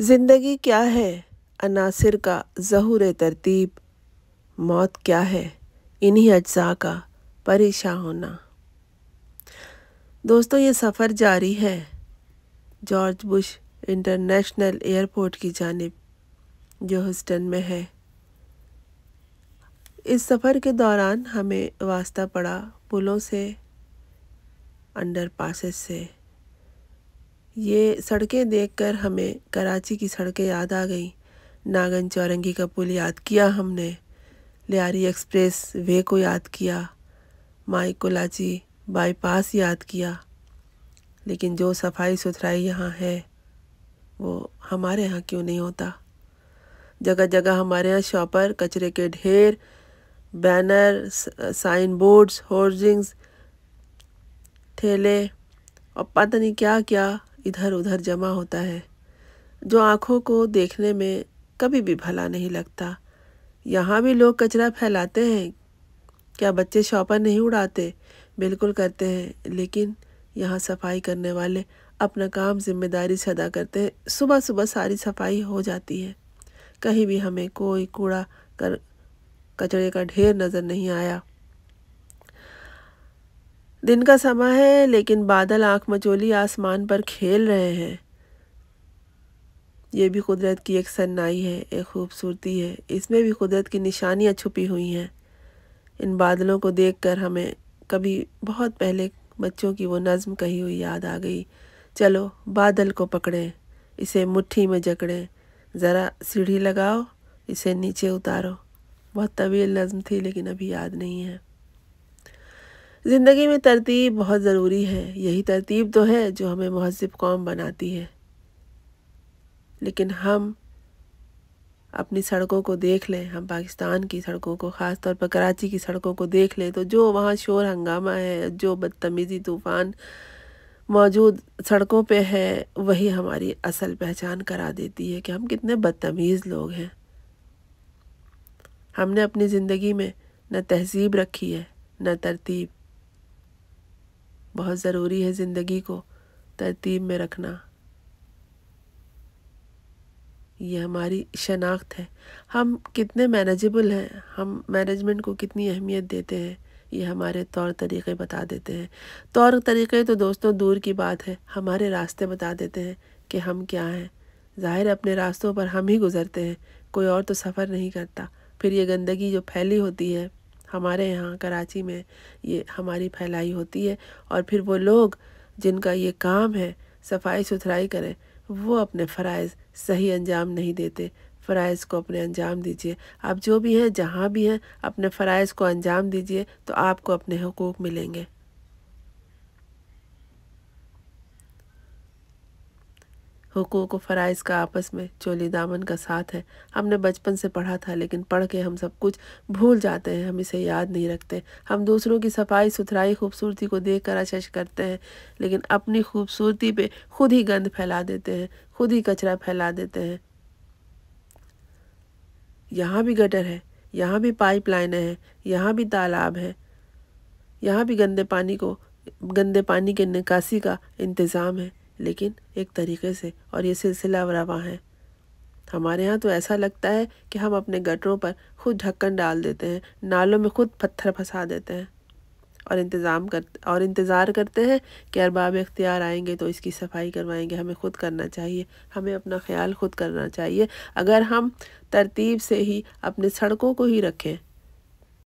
ज़िंदगी क्या है अनासर का जहूर तरतीब मौत क्या है इन्हीं अज्जा का परेशान होना दोस्तों ये सफ़र जारी है जॉर्ज बुश इंटरनेशनल एयरपोर्ट की जानब जो हस्टन में है इस सफ़र के दौरान हमें वास्ता पड़ा पुलों से अंडर पासेस से ये सड़कें देखकर हमें कराची की सड़कें याद आ गई नागन चौरंगी का पुल याद किया हमने लियारी एक्सप्रेस वे को याद किया माई कोलाची बाईपास याद किया लेकिन जो सफाई सुथराई यहाँ है वो हमारे यहाँ क्यों नहीं होता जगह जगह हमारे यहाँ शॉपर कचरे के ढेर बैनर साइन बोर्ड्स होर्डिंग्स ठेले और पता नहीं क्या क्या इधर उधर जमा होता है जो आँखों को देखने में कभी भी भला नहीं लगता यहाँ भी लोग कचरा फैलाते हैं क्या बच्चे शॉपर नहीं उड़ाते बिल्कुल करते हैं लेकिन यहाँ सफाई करने वाले अपना काम जिम्मेदारी से अदा करते हैं सुबह सुबह सारी सफाई हो जाती है कहीं भी हमें कोई कूड़ा कर कचरे का ढेर नज़र नहीं आया दिन का समय है लेकिन बादल आँख मचोली आसमान पर खेल रहे हैं ये भी कुदरत की एक सन्नाई है एक खूबसूरती है इसमें भी कुदरत की निशानियाँ छुपी हुई हैं इन बादलों को देखकर हमें कभी बहुत पहले बच्चों की वो नज़म कही हुई याद आ गई चलो बादल को पकड़ें इसे मुट्ठी में जकड़ें ज़रा सीढ़ी लगाओ इसे नीचे उतारो बहुत तवील नज़म थी लेकिन अभी याद नहीं है ज़िंदगी में तरतीब बहुत ज़रूरी है यही तरतीब तो है जो हमें महजब कौम बनाती है लेकिन हम अपनी सड़कों को देख लें हम पाकिस्तान की सड़कों को ख़ास तौर पर कराची की सड़कों को देख लें तो जो वहाँ शोर हंगामा है जो बदतमीज़ी तूफ़ान मौजूद सड़कों पे है वही हमारी असल पहचान करा देती है कि हम कितने बदतमीज़ लोग हैं हमने अपनी ज़िंदगी में न तहजीब रखी है न तरतीब बहुत ज़रूरी है ज़िंदगी को तरतीब में रखना ये हमारी शनाख्त है हम कितने मैनेजेबल हैं हम मैनेजमेंट को कितनी अहमियत देते हैं ये हमारे तौर तरीक़े बता देते हैं तौर तरीक़े तो दोस्तों दूर की बात है हमारे रास्ते बता देते हैं कि हम क्या हैं ज़ाहिर अपने रास्तों पर हम ही गुज़रते हैं कोई और तो सफ़र नहीं करता फिर ये गंदगी जो फैली होती है हमारे यहाँ कराची में ये हमारी फैलाई होती है और फिर वो लोग जिनका ये काम है सफाई सुथराई करें वो अपने फ़रज़ सही अंजाम नहीं देते फ़रज़ को अपने अंजाम दीजिए आप जो भी हैं जहाँ भी हैं अपने फ़रज़ को अंजाम दीजिए तो आपको अपने हकूक़ मिलेंगे हुकूक फ़राइज़ का आपस में चोली दामन का साथ है हमने बचपन से पढ़ा था लेकिन पढ़ के हम सब कुछ भूल जाते हैं हम इसे याद नहीं रखते हम दूसरों की सफाई सुथराई खूबसूरती को देख कर अशश करते हैं लेकिन अपनी खूबसूरती पे खुद ही गंद फैला देते हैं खुद ही कचरा फैला देते हैं यहाँ भी गटर है यहाँ भी पाइप लाइनें हैं यहाँ भी तालाब है यहाँ भी गंदे पानी को गंदे पानी के निकासी का इंतज़ाम है लेकिन एक तरीके से और ये सिलसिला रवा है हमारे यहाँ तो ऐसा लगता है कि हम अपने गटरों पर खुद ढक्कन डाल देते हैं नालों में खुद पत्थर फंसा देते हैं और इंतज़ाम कर और इंतज़ार करते हैं कि अरबाब इख्तियार आएंगे तो इसकी सफाई करवाएंगे हमें ख़ुद करना चाहिए हमें अपना ख्याल ख़ुद करना चाहिए अगर हम तरतीब से ही अपने सड़कों को ही रखें